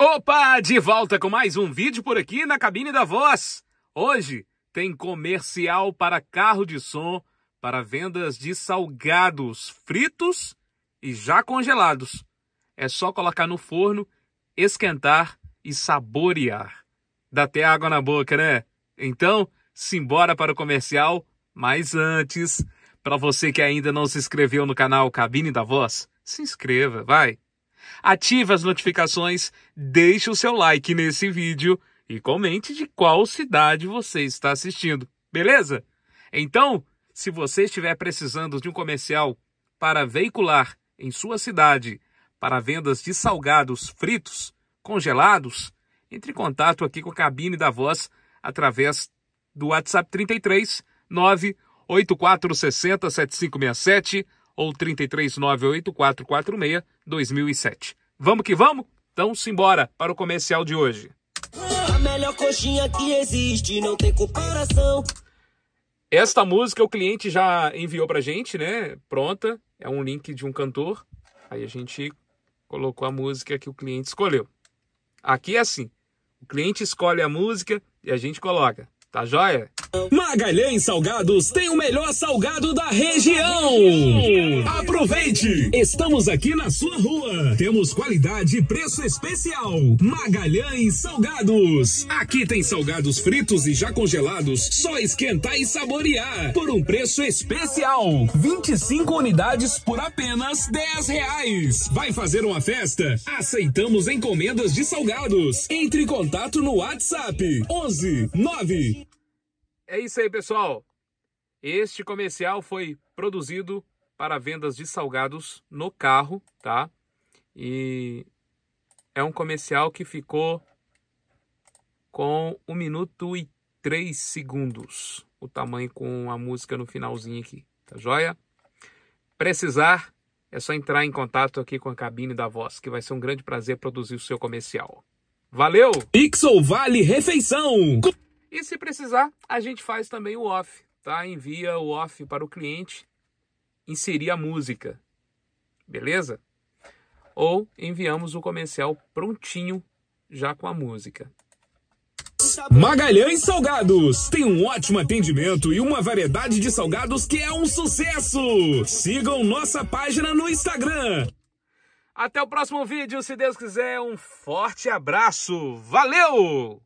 Opa, de volta com mais um vídeo por aqui na cabine da voz. Hoje tem comercial para carro de som para vendas de salgados fritos e já congelados. É só colocar no forno, esquentar e saborear. Dá até água na boca, né? Então, simbora para o comercial, mas antes, para você que ainda não se inscreveu no canal Cabine da Voz, se inscreva, vai. Ative as notificações, deixe o seu like nesse vídeo e comente de qual cidade você está assistindo, beleza? Então, se você estiver precisando de um comercial para veicular em sua cidade para vendas de salgados fritos, congelados, entre em contato aqui com a cabine da voz através do WhatsApp 33 98460 7567 ou 33984462007. Vamos que vamos? Então simbora para o comercial de hoje. A melhor coxinha que existe, não tem comparação. Esta música o cliente já enviou pra gente, né? Pronta, é um link de um cantor. Aí a gente colocou a música que o cliente escolheu. Aqui é assim: o cliente escolhe a música e a gente coloca. Tá joia? Magalhães Salgados tem o melhor salgado da região. Aproveite! Estamos aqui na sua rua. Temos qualidade e preço especial. Magalhães Salgados. Aqui tem salgados fritos e já congelados, só esquentar e saborear por um preço especial. 25 unidades por apenas 10 reais. Vai fazer uma festa? Aceitamos encomendas de salgados. Entre em contato no WhatsApp 11 9 é isso aí, pessoal. Este comercial foi produzido para vendas de salgados no carro, tá? E é um comercial que ficou com 1 minuto e 3 segundos. O tamanho com a música no finalzinho aqui, tá joia? Precisar, é só entrar em contato aqui com a cabine da voz, que vai ser um grande prazer produzir o seu comercial. Valeu! Pixel Vale Refeição! E se precisar, a gente faz também o off, tá? Envia o off para o cliente inserir a música. Beleza? Ou enviamos o comercial prontinho já com a música. Magalhães Salgados tem um ótimo atendimento e uma variedade de salgados que é um sucesso. Sigam nossa página no Instagram. Até o próximo vídeo, se Deus quiser, um forte abraço. Valeu!